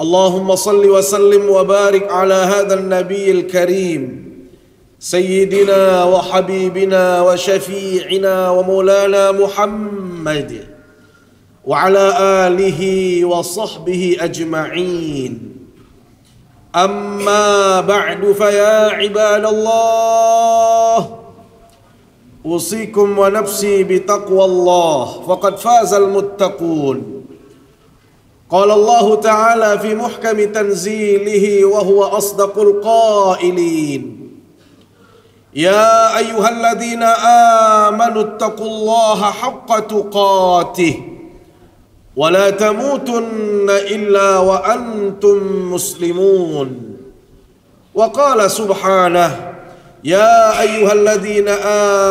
اللهم صل وسلم وبارك على هذا النبي الكريم سيدنا وحبيبنا وشفيعنا ومولانا محمد وعلى اله وصحبه اجمعين اما بعد فيا عباد الله اوصيكم ونفسي بتقوى الله فقد فاز المتقون قال الله تعالى في محكم تنزيله وهو أصدق القائلين يا أيها الذين آمنوا اتقوا الله حق تقاته ولا تموتن إلا وأنتم مسلمون وقال سبحانه يا أيها الذين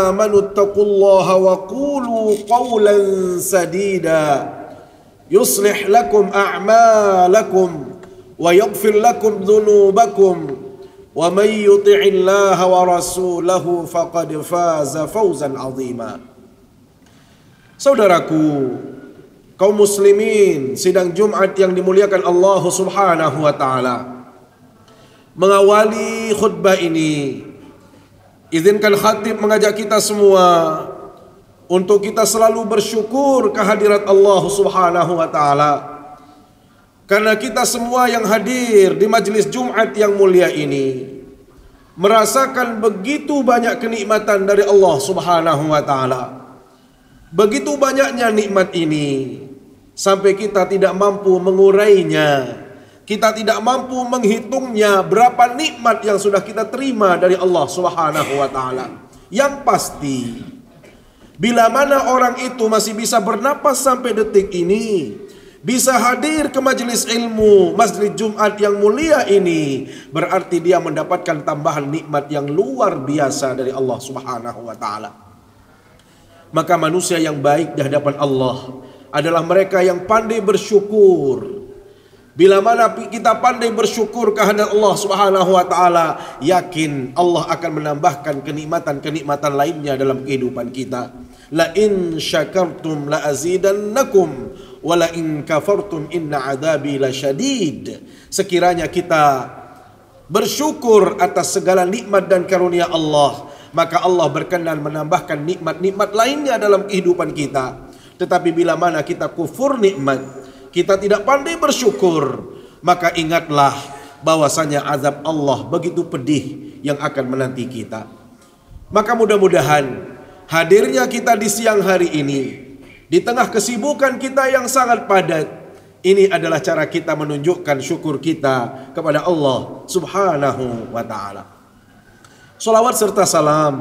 آمنوا اتقوا الله وقولوا قولا سديداً يصلح لكم أعمالكم ويغفر لكم ذنوبكم ومن يطع الله ورسوله فقد فاز فوزا عظيما Saudaraku, kaum muslimin, sidang Jumat yang dimuliakan Allah Subhanahu wa taala. Mengawali khutbah ini, izinkan khatib mengajak kita semua untuk kita selalu bersyukur kehadirat Allah Subhanahu wa taala. Karena kita semua yang hadir di majelis Jumat yang mulia ini merasakan begitu banyak kenikmatan dari Allah Subhanahu wa taala. Begitu banyaknya nikmat ini sampai kita tidak mampu mengurainya. Kita tidak mampu menghitungnya berapa nikmat yang sudah kita terima dari Allah Subhanahu wa taala. Yang pasti Bila mana orang itu masih bisa bernapas sampai detik ini, bisa hadir ke majelis ilmu, masjid Jumat yang mulia ini, berarti dia mendapatkan tambahan nikmat yang luar biasa dari Allah Subhanahu wa taala. Maka manusia yang baik di hadapan Allah adalah mereka yang pandai bersyukur. Bila mana kita pandai bersyukur kehadirat Allah Subhanahu wa taala, yakin Allah akan menambahkan kenikmatan-kenikmatan lainnya dalam kehidupan kita la in syakartum la azidannakum wa la in kafartum inna adhabi la syadid. Sekiranya kita bersyukur atas segala nikmat dan karunia Allah, maka Allah berkenan menambahkan nikmat-nikmat lainnya dalam kehidupan kita. Tetapi bila mana kita kufur nikmat, kita tidak pandai bersyukur, maka ingatlah bahwasanya azab Allah begitu pedih yang akan menanti kita. Maka mudah-mudahan hadirnya kita di siang hari ini, di tengah kesibukan kita yang sangat padat, ini adalah cara kita menunjukkan syukur kita kepada Allah Subhanahu wa Ta'ala. Salawat serta salam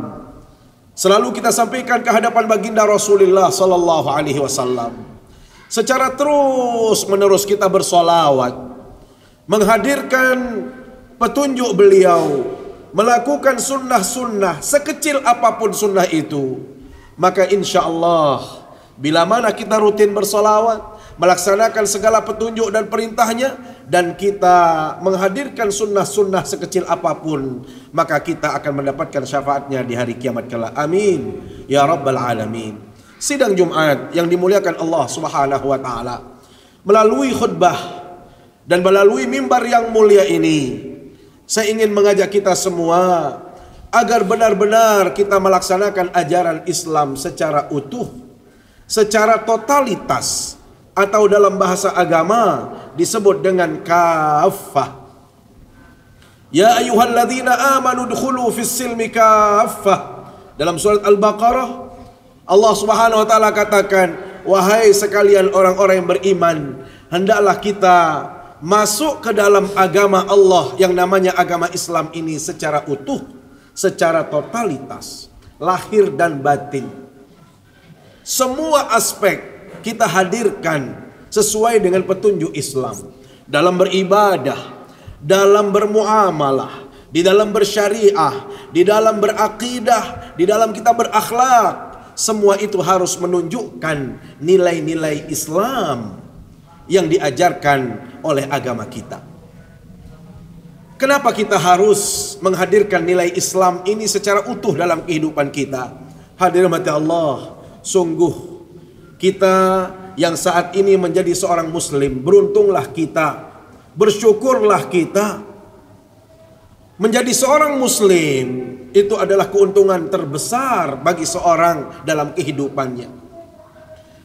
selalu kita sampaikan ke hadapan Baginda Rasulullah Sallallahu Alaihi Wasallam. Secara terus menerus kita bersolawat, menghadirkan petunjuk beliau, melakukan sunnah-sunnah sekecil apapun sunnah itu maka insya Allah bila mana kita rutin bersolawat melaksanakan segala petunjuk dan perintahnya dan kita menghadirkan sunnah-sunnah sekecil apapun maka kita akan mendapatkan syafaatnya di hari kiamat kelak amin ya rabbal alamin sidang Jumat yang dimuliakan Allah Subhanahu wa taala melalui khutbah dan melalui mimbar yang mulia ini saya ingin mengajak kita semua agar benar-benar kita melaksanakan ajaran Islam secara utuh, secara totalitas atau dalam bahasa agama disebut dengan kafah. Ya ayyuhalladzina amanu dkhulu fis silmi kafah. Dalam surat Al-Baqarah Allah Subhanahu wa taala katakan, "Wahai sekalian orang-orang yang beriman, hendaklah kita masuk ke dalam agama Allah yang namanya agama Islam ini secara utuh, secara totalitas, lahir dan batin. Semua aspek kita hadirkan sesuai dengan petunjuk Islam dalam beribadah, dalam bermuamalah, di dalam bersyariah, di dalam berakidah, di dalam kita berakhlak. Semua itu harus menunjukkan nilai-nilai Islam yang diajarkan oleh agama kita. Kenapa kita harus menghadirkan nilai Islam ini secara utuh dalam kehidupan kita? Hadir mati Allah, sungguh kita yang saat ini menjadi seorang muslim, beruntunglah kita, bersyukurlah kita. Menjadi seorang muslim itu adalah keuntungan terbesar bagi seorang dalam kehidupannya.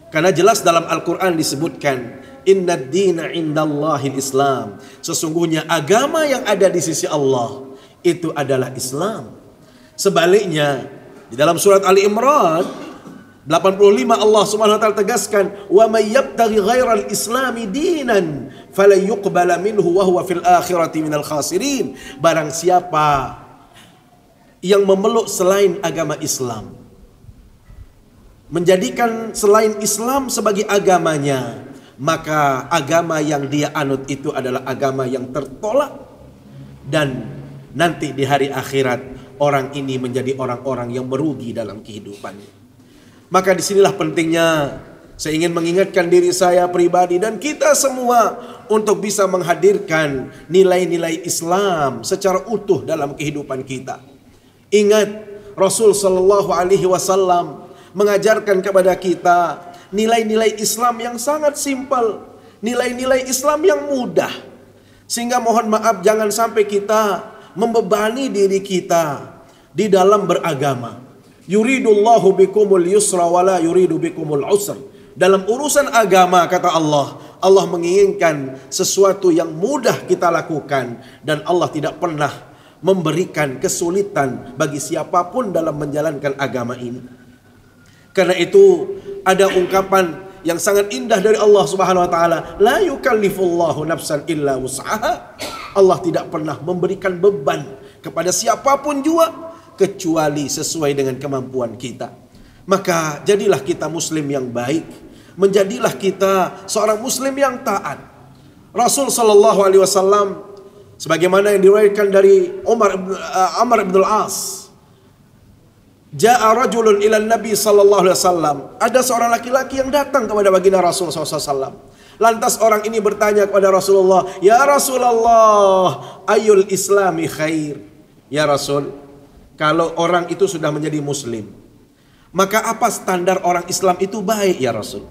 Karena jelas dalam Al-Quran disebutkan Inna dina indallahil Islam. Sesungguhnya agama yang ada di sisi Allah itu adalah Islam. Sebaliknya, di dalam surat Ali Imran 85 Allah Subhanahu wa taala tegaskan, "Wa may yabtaghi ghairal islami dinan fala yuqbala minhu wa huwa fil akhirati minal khasirin." Barang siapa yang memeluk selain agama Islam, menjadikan selain Islam sebagai agamanya, maka agama yang dia anut itu adalah agama yang tertolak dan nanti di hari akhirat orang ini menjadi orang-orang yang merugi dalam kehidupannya. Maka disinilah pentingnya saya ingin mengingatkan diri saya pribadi dan kita semua untuk bisa menghadirkan nilai-nilai Islam secara utuh dalam kehidupan kita. Ingat Rasul Shallallahu Alaihi Wasallam mengajarkan kepada kita nilai-nilai Islam yang sangat simpel, nilai-nilai Islam yang mudah. Sehingga mohon maaf jangan sampai kita membebani diri kita di dalam beragama. Yuridullahu bikumul yusra la yuridu bikumul usr. Dalam urusan agama kata Allah, Allah menginginkan sesuatu yang mudah kita lakukan dan Allah tidak pernah memberikan kesulitan bagi siapapun dalam menjalankan agama ini. Karena itu ada ungkapan yang sangat indah dari Allah Subhanahu wa taala, la yukallifullahu nafsan illa wus'aha. Allah tidak pernah memberikan beban kepada siapapun juga kecuali sesuai dengan kemampuan kita. Maka jadilah kita muslim yang baik, menjadilah kita seorang muslim yang taat. Rasul sallallahu alaihi wasallam sebagaimana yang diriwayatkan dari Umar eh, Amr bin Al-As Ja'a rajulun ila Nabi sallallahu alaihi wasallam. Ada seorang laki-laki yang datang kepada baginda Rasul SAW. Lantas orang ini bertanya kepada Rasulullah, "Ya Rasulullah, ayul islami khair?" Ya Rasul, kalau orang itu sudah menjadi muslim, maka apa standar orang Islam itu baik ya Rasul?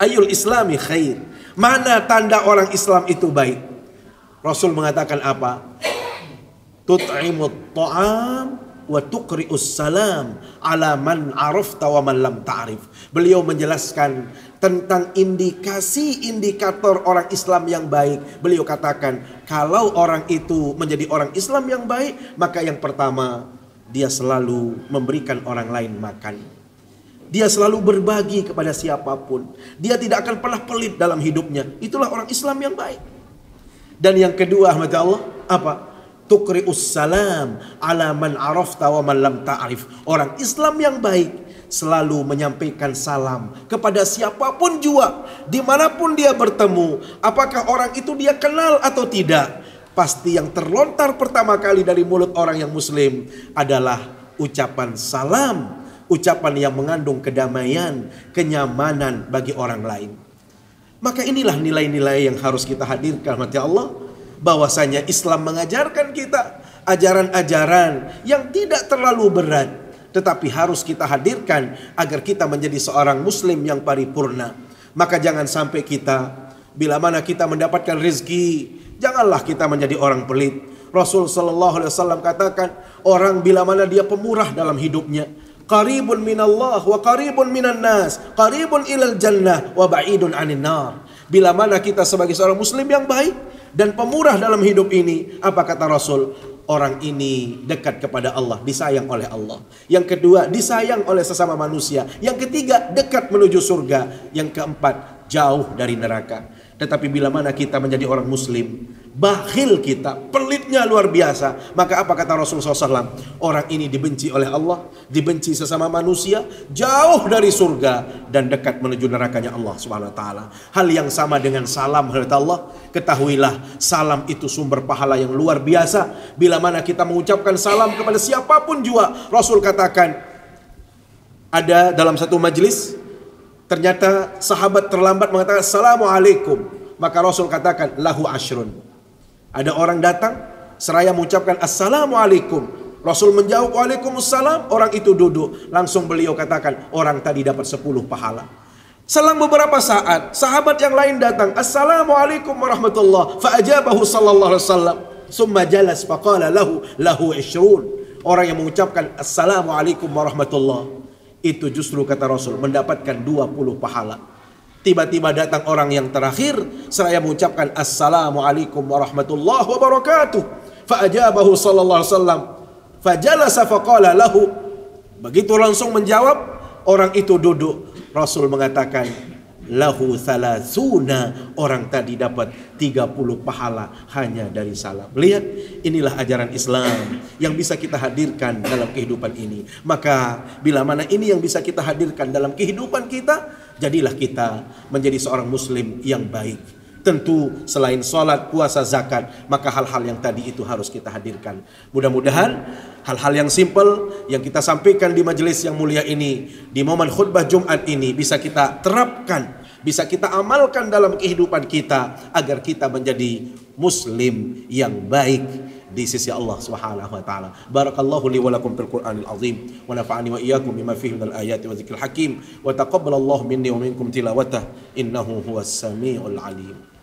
Ayul islami khair? Mana tanda orang Islam itu baik? Rasul mengatakan apa? Tut'imut ta'am wa tuqri'us salam ala man arafta wa man lam ta'rif. Beliau menjelaskan tentang indikasi indikator orang Islam yang baik. Beliau katakan, kalau orang itu menjadi orang Islam yang baik, maka yang pertama dia selalu memberikan orang lain makan. Dia selalu berbagi kepada siapapun. Dia tidak akan pernah pelit dalam hidupnya. Itulah orang Islam yang baik. Dan yang kedua, Ahmad Allah, apa? Tukrius salam ala man arafta wa man lam ta'rif. Orang Islam yang baik selalu menyampaikan salam kepada siapapun juga dimanapun dia bertemu. Apakah orang itu dia kenal atau tidak? Pasti yang terlontar pertama kali dari mulut orang yang muslim adalah ucapan salam. Ucapan yang mengandung kedamaian, kenyamanan bagi orang lain. Maka inilah nilai-nilai yang harus kita hadirkan. Mati Allah bahwasanya Islam mengajarkan kita ajaran-ajaran yang tidak terlalu berat tetapi harus kita hadirkan agar kita menjadi seorang muslim yang paripurna. Maka jangan sampai kita bila mana kita mendapatkan rezeki, janganlah kita menjadi orang pelit. Rasul sallallahu alaihi wasallam katakan, orang bila mana dia pemurah dalam hidupnya, qaribun minallah wa qaribun minan nas, qaribun ilal jannah wa ba'idun anin nar. Bila mana kita sebagai seorang muslim yang baik, dan pemurah dalam hidup ini. Apa kata Rasul? Orang ini dekat kepada Allah, disayang oleh Allah. Yang kedua, disayang oleh sesama manusia. Yang ketiga, dekat menuju surga. Yang keempat, jauh dari neraka. Tetapi bila mana kita menjadi orang muslim, bakhil kita, pelitnya luar biasa. Maka apa kata Rasulullah SAW? Orang ini dibenci oleh Allah, dibenci sesama manusia, jauh dari surga dan dekat menuju nerakanya Allah Subhanahu Wa Taala. Hal yang sama dengan salam kepada Allah. Ketahuilah salam itu sumber pahala yang luar biasa. Bila mana kita mengucapkan salam kepada siapapun juga, Rasul katakan ada dalam satu majelis ternyata sahabat terlambat mengatakan assalamualaikum maka Rasul katakan lahu ashrun ada orang datang, seraya mengucapkan Assalamualaikum. Rasul menjawab Waalaikumsalam, orang itu duduk. Langsung beliau katakan, orang tadi dapat 10 pahala. Selang beberapa saat, sahabat yang lain datang. Assalamualaikum warahmatullahi Fa'ajabahu sallallahu alaihi wasallam. Summa jalas faqala lahu, lahu ishrun. Orang yang mengucapkan Assalamualaikum warahmatullahi Itu justru kata Rasul mendapatkan 20 pahala. Tiba-tiba datang orang yang terakhir seraya mengucapkan assalamualaikum warahmatullahi wabarakatuh. Fa'ajabahu sallallahu alaihi wasallam. Fajalasa faqala lahu. Begitu langsung menjawab, orang itu duduk. Rasul mengatakan, lahu salasuna orang tadi dapat 30 pahala hanya dari salam. Lihat inilah ajaran Islam yang bisa kita hadirkan dalam kehidupan ini. Maka bila mana ini yang bisa kita hadirkan dalam kehidupan kita, jadilah kita menjadi seorang muslim yang baik Tentu selain sholat, puasa, zakat, maka hal-hal yang tadi itu harus kita hadirkan. Mudah-mudahan hal-hal yang simpel yang kita sampaikan di majelis yang mulia ini, di momen khutbah Jumat ini bisa kita terapkan, bisa kita amalkan dalam kehidupan kita agar kita menjadi muslim yang baik di sisi Allah Subhanahu wa taala. Barakallahu li wa lakum fil Qur'anil azim wa nafa'ani wa iyyakum bima fihi minal ayati wa dzikril hakim wa taqabbalallahu minni wa minkum tilawatah innahu huwas samiul alim.